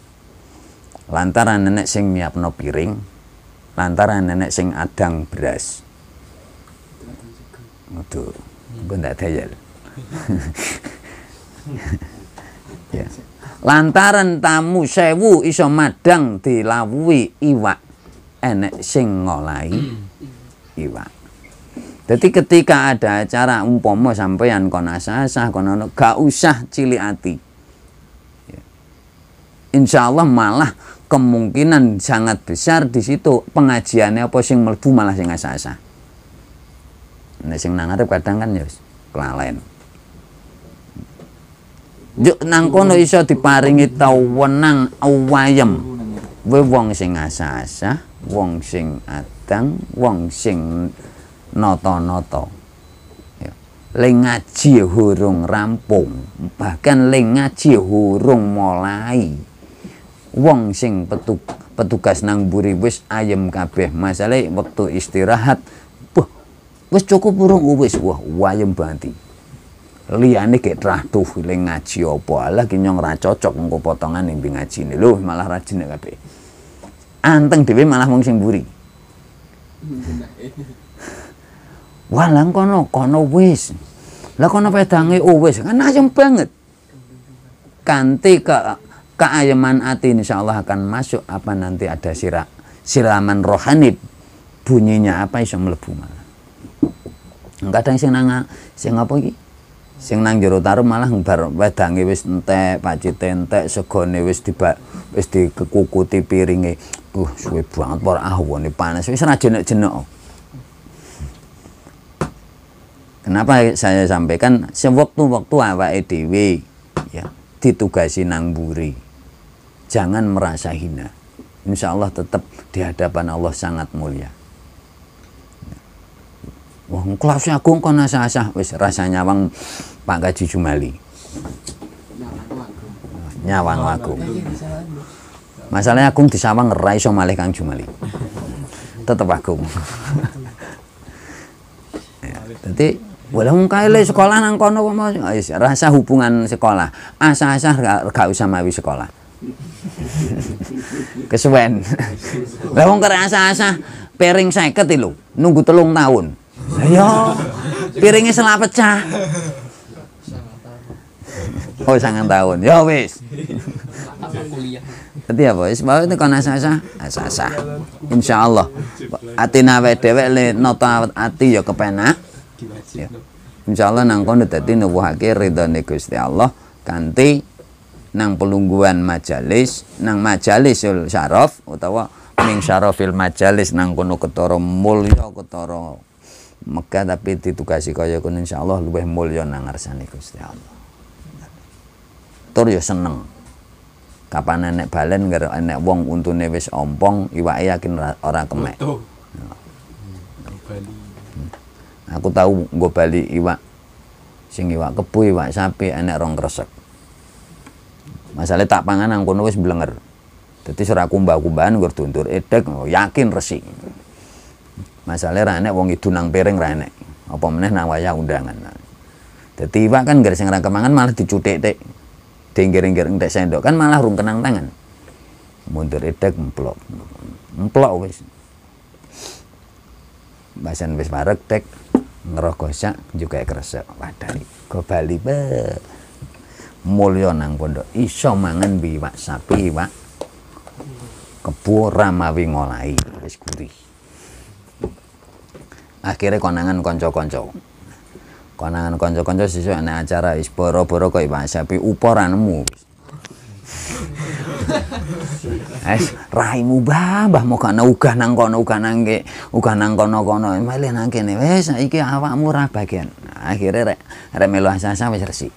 lantaran nenek sing nyiapno piring lantaran nenek sing adang beras Aduh, gue ndak ya lantaran tamu sewu iso madang dilawui iwak enek sing ngolai hmm. iwak jadi ketika ada acara umpomo sampeyan kon asah konono gak usah cili hati ya. Insya Allah malah kemungkinan sangat besar di situ pengajiannya apa sing melbu malah sing asah-asah. Nah, sing nangarep kadang kan ya kelalen. Juk nang kono iso diparingi tawenang awayem. Kowe wong sing asah-asah, wong sing adang, wong sing nata-nata. Ya, ling ngaji ya hurung rampung, bahkan ling ngaji ya hurung mulai. Wong sing petuk, petugas nang buri wis ayem kabeh. Masalahe wektu istirahat. Wah, wis cukup urung wis wah wayem banget liyane terah tuh feeling ngaji apa Allah kinyong nyong ra cocok engko potongan ngaji ini lu malah rajin kape anteng dhewe malah mungsing buri walang kono kono wis lah kono pedange oh kan ayem banget kanti ke keayeman hati Allah akan masuk apa nanti ada sirak siraman rohani bunyinya apa iso mlebu malah kadang sing nanga sing apa iki sing nang jero tarum malah bar wedange wis entek, pacite entek, segone wis dibak wis dikekukuti piringe. Uh, suwe banget para awane panas wis ra jenek-jenek. Kenapa saya sampaikan sewaktu-waktu awake dhewe ya ditugasi nang buri. Jangan merasa hina. insyaallah Allah tetap di hadapan Allah sangat mulia wong kelasnya aku kono asah-asah wis rasanya nyawang Pak gaji Jumali nyawang aku masalahnya aku disawang ngerai so malih Kang Jumali tetap aku ya, jadi boleh mengkaili sekolah nang kono mau, ah, iya, rasa hubungan sekolah asah-asah gak usah mawi sekolah kesuwen lah wong asa asah pering seket lho nunggu telung tahun Ayo, piringnya salah pecah. Oh, sangat tahun. Ya wis. tadi apa wis mau itu kon asa-asa, asa-asa. Insyaallah. ati nawe dewe le nata ati ya yo kepena Ya. Insyaallah nang kono dadi nuwuhake ridho Gusti Allah kanti nang pelungguan majalis, nang majalisul syaraf utawa ming syarafil majalis nang kono ketara yo ketara Mekah tapi ditugasi kaya kono insyaallah lebih mulya nang ngarsane Gusti Allah. Tur ya seneng. Kapan nenek balen karo enek wong untuk wis ompong, iwa yakin ora kemek. Ya. Hmm. Aku tahu gue balik iwak sing iwak kebu, iwak sapi enek rong kresek. Masalahe tak pangan nang wis blenger. Dadi ora kumbah-kumbahan nggur edek yakin resik. Masalahnya ra wong itu nang piring ra Apa meneh nang wayah undangan. Dadi kan garis sing kemangan malah dicuthik tek dengger giring entek sendok kan malah rung kenang tangan. Mundur edek emplok. Emplok wes, Basan wes marek tek ngerokosak juga kresek. Wadari go bali be. Mulya nang pondok iso mangan biwak sapi, iwak kebo ramawi ngolai. wis gurih akhirnya konangan konco-konco konangan konco-konco sesuai anak acara is boro-boro kok Pak Syafi uporanmu Es raimu babah mau kana uga nang kono uga nang ke nang kono kono malah nang nih wes iki awakmu murah bagian akhirnya rek rek melu asa-asa wis resik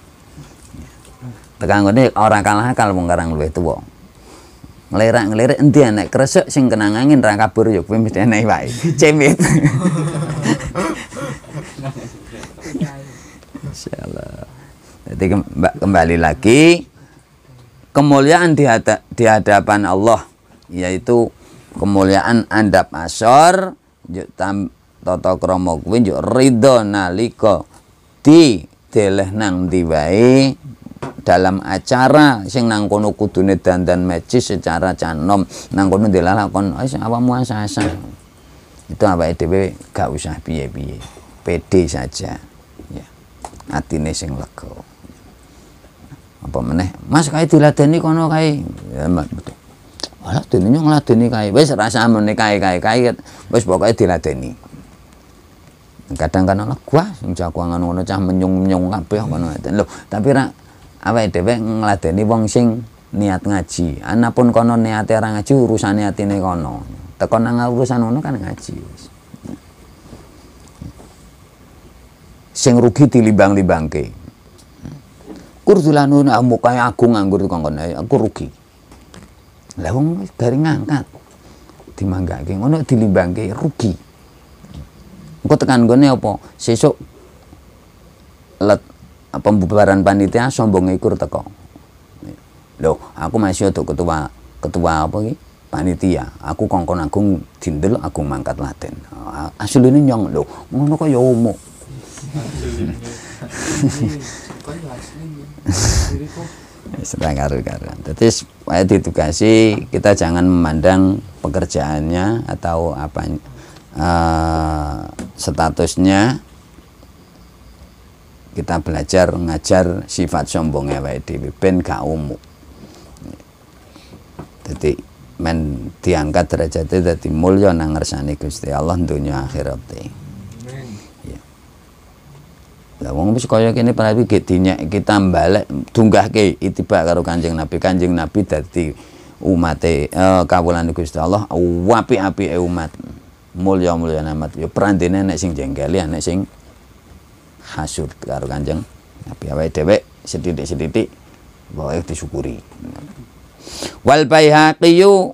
tekan ngene orang kalah kalau mengarang lebih luwih wong ngelirak-ngelirik endi enek kresek sing kenang angin ra kabur yo ya kuwi mesti enek wae. Cemit. Jadi kembali lagi kemuliaan di, hada, di hadapan Allah yaitu kemuliaan andap asor tam tata krama kuwi ridho Naliko di deleh nang diwae dalam acara sing nang kono kudune dandan mecis secara canom nang kono dilalakon wis oh, apa asa-asa itu apa dhewe gak usah piye-piye pede saja ya atine sing lega apa meneh mas kae diladeni kono kae ya, Alah dene ngladeni kae. Wis rasa mene kae kae kae wis pokoke diladeni. Kadang kan ana gua sing jagongan ngono cah menyung-menyung kabeh ngono. Lho, tapi ra awake dhewe ngladeni wong sing niat ngaji anapun kono niate ora ngaji urusan atine kono teko nang urusan ngono kan ngaji sing rugi dilimbang-limbangke kur dulanun amukae aku nganggur kongkon aku rugi lah wong dari ngangkat dimanggake ngono dilimbangke rugi engko tekan gone apa sesuk let pembubaran panitia sombong ikur teko loh aku masih untuk ketua ketua apa ini panitia aku kongkon agung dindel aku mangkat laten asli ah, ini nyong loh ngono kok ya umuk sedang karu-karuan. Jadi saya ditugasi kita jangan memandang pekerjaannya atau apa uh, statusnya kita belajar ngajar sifat sombong awake dhewe ben gak umuk. Dadi men diangkat derajate dadi mulya nang ngersani Gusti Allah dunia akhirat Amin. Ya. Lah wong wis kaya kene prawi ge dinyek kita balik dunggahke itibak karo Kanjeng Nabi. Kanjeng Nabi dadi umate eh, kawulane Gusti Allah api apike umat. Mulya-mulya amat. Ya prandene nek sing jengkel ya nek sing hasud karo Kanjeng Nabi awake dhewe sedidik-sedidik wae disyukuri. Wal baihaqiyu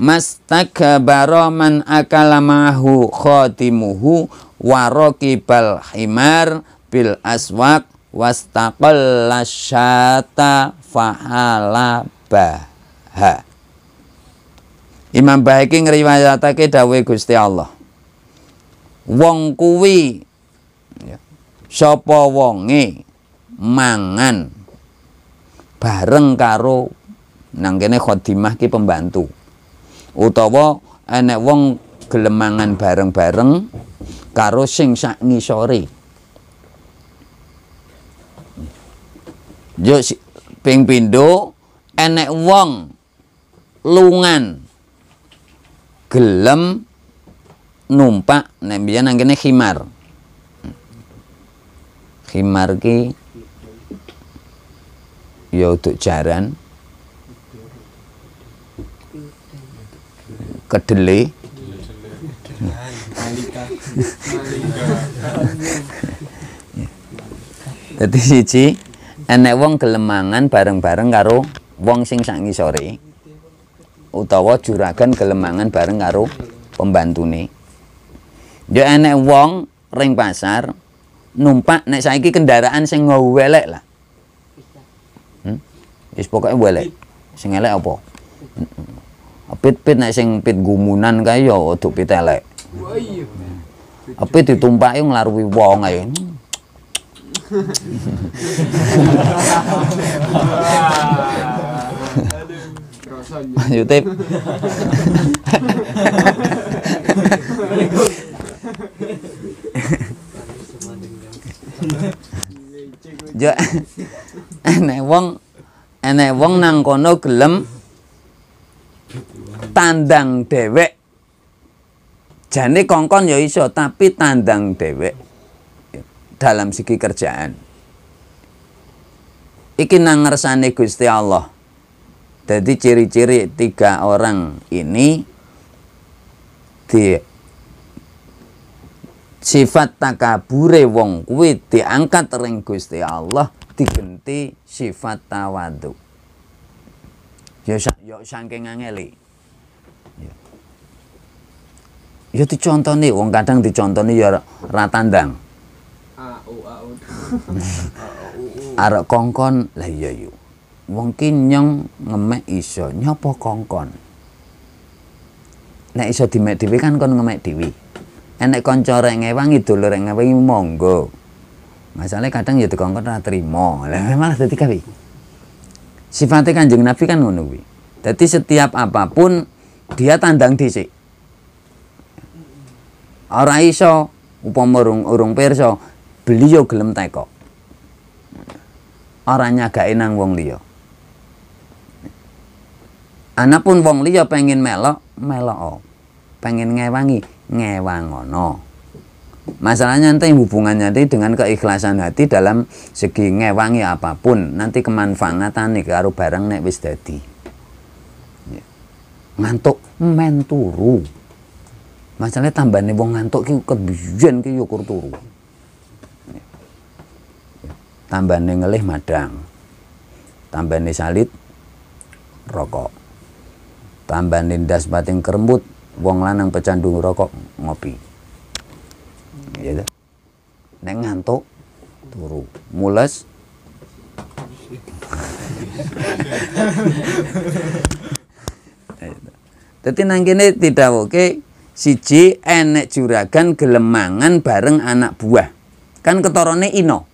mastakbara man akala ma'ahu khatimuhu wa raqibal himar bil aswaq wastaqalla syata fahalabaha. Imam Baiki ngriwayatake dawuh Gusti Allah. Wong kuwi sapa wonge mangan bareng karo nang kene khodimah ki pembantu utawa enek wong gelemangan bareng-bareng karo sing sak ngisore yo ping pindo enek wong lungan gelem numpak nek biyen nang kene khimar khimar ki ya untuk jaran kedele Dadi siji enek wong gelemangan bareng-bareng karo wong sing sak ngisore utawa juragan gelemangan bareng karo pembantune. Ya enek wong ring pasar numpak naik saiki kendaraan sing nggawa welek lah. Hmm? Wis pokoke welek. Sing elek apa? Pit-pit naik sing pit gumunan kae ya odo pit elek. Iya. Pit ditumpaki nglaruhi wong ayo. YouTube Yo enek wong enek wong nang kono gelem tandang dhewek. Jane kongkon ya iso tapi tandang dhewek dalam segi kerjaan. Iki nang ngersane Gusti Allah. Jadi ciri-ciri tiga orang ini di sifat takabure wong kuwi diangkat ring Gusti Allah digenti sifat tawadhu. Ya yo saking angeli. Ya. Ya dicontoni wong kadang dicontoni ya Ratandang. tandang. A u a u. Arek kongkon lah iya yo. Wong ki nyong ngemek iso nyapa kongkon. Nek iso dimek dhewe kan kon ngemek dhewe. enek konco rek ngewangi dulur rek ngewangi monggo masalahnya kadang ya konco ora trima lah malah dadi kawi sifatnya kanjeng nabi kan ngono kuwi jadi setiap apapun dia tandang dhisik ora iso upama urung urung pirsa beliau gelem teko ora nyagake nang wong liya ana pun wong liya pengen melok melok pengen ngewangi ngewangono masalahnya nanti hubungannya nanti dengan keikhlasan hati dalam segi ngewangi apapun nanti kemanfaatan nih karo barang nek wis dadi ya. ngantuk men turu masalahnya nih bong ngantuk ki kebiyen ki yukur turu ya. ya. tambah nih ngelih madang tambah nih salit rokok tambah nih das bating kerembut wong lanang pecandu rokok, ngopi ya dah nek ngantuk turu mules Jadi nang kene tidak oke siji enek juragan gelemangan bareng anak buah. Kan ketorone ino.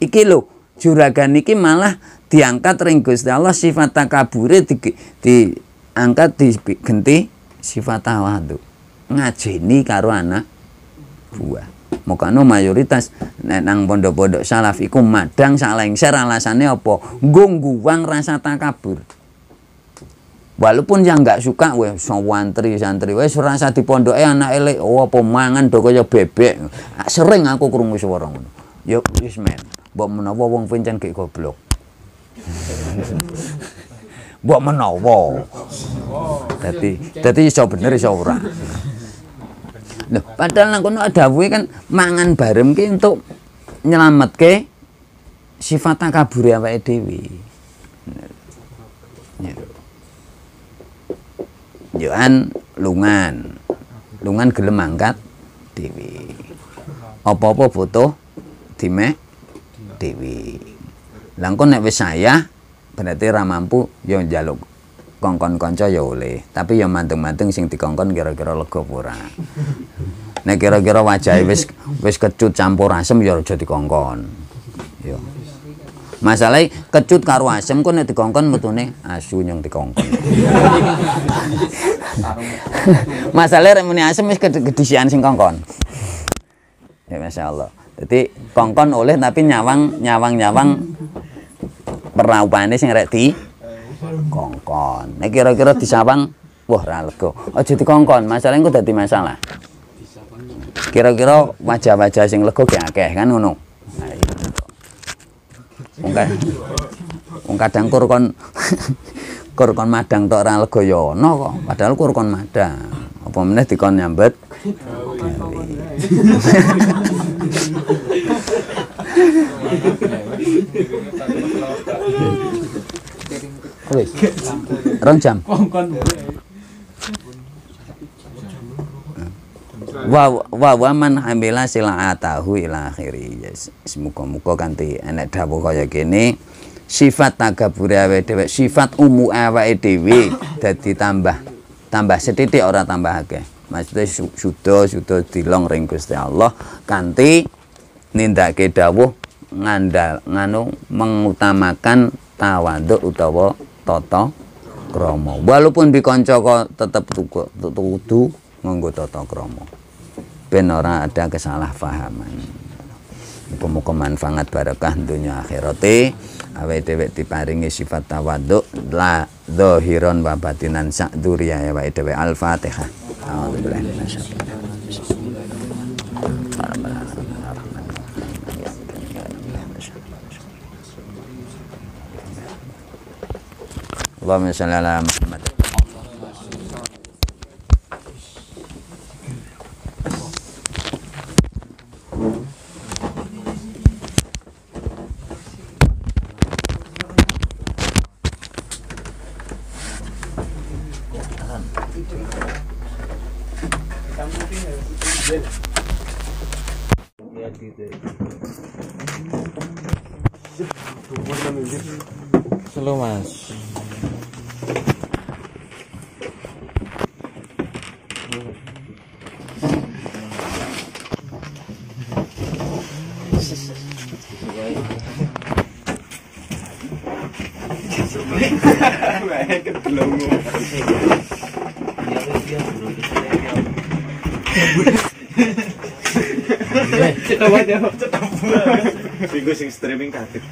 Iki lo juragan iki malah diangkat ringgus Allah sifat takabure di, di di di, sifat tawadhu ngajeni karo anak buah Mokano mayoritas nang pondok-pondok salaf iku madang salengser alasannya apa? wang rasa takabur. Walaupun yang nggak suka weh santri santri weh rasa di pondok eh anak elek oh apa mangan dokonya bebek. Ah, sering aku kurung swara ngono. yuk wis men, mbok menawa wong pencen gek goblok. buat menowo. jadi dadi iso bener iso ora. padahal nang kono wui kan mangan bareng ki untuk nyelametke sifat ya Pak Edwi. Yoan lungan. Lungan gelem angkat Dewi. Apa-apa butuh dimek dhewe. Langkon nek wis saya berarti ra mampu yo njaluk kongkon kanca ya oleh tapi yo manteng-manteng sing dikongkon kira-kira lega ora nek kira-kira wajahe wis wis kecut campur asem ya aja dikongkon yo masalah kecut karo asem kok nek dikongkon metune asu nyung dikongkon masalah muni asem wis kedisian sing kongkon ya masyaallah jadi kongkon oleh tapi nyawang nyawang nyawang perawane sing rek di kongkon. Nek kira-kira disawang wah ra lega. Aja kongkon, masalah engko dadi masalah. Kira-kira wajah-wajah sing lega ki akeh kan ngono. Nah, iya. Wong wong kadang kurkon kon madang tok ora lega ya kok, padahal kurkon madang. Apa meneh dikon nyambet gawe. Wis. Rong jam. Wa wa wa man hamila silatahu ila akhiri. Yes. muga muka kanti enek dawuh kaya kene sifat tagabure awake dhewe, sifat umu awake dhewe dadi tambah tambah setitik ora tambah akeh. Maksudnya sudah sudah dilong ring Gusti Allah nindak ke dawuh ngandal nganu mengutamakan tawaduk utawa toto kromo Walaupun dikonco tetep tutu nganggo tata krama. Ben ora ada kesalahpahaman. Pemuka manfaat barakah dunia akhirate awet dewek diparingi sifat tawaduk la dohiron wabatinan sak duria ya awet dewek al-fatihah. Alhamdulillah. Vamos a la banget ya tetep minggu sing streaming kaget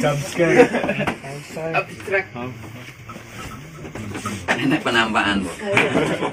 jam sekali abstrak enak penampakan bu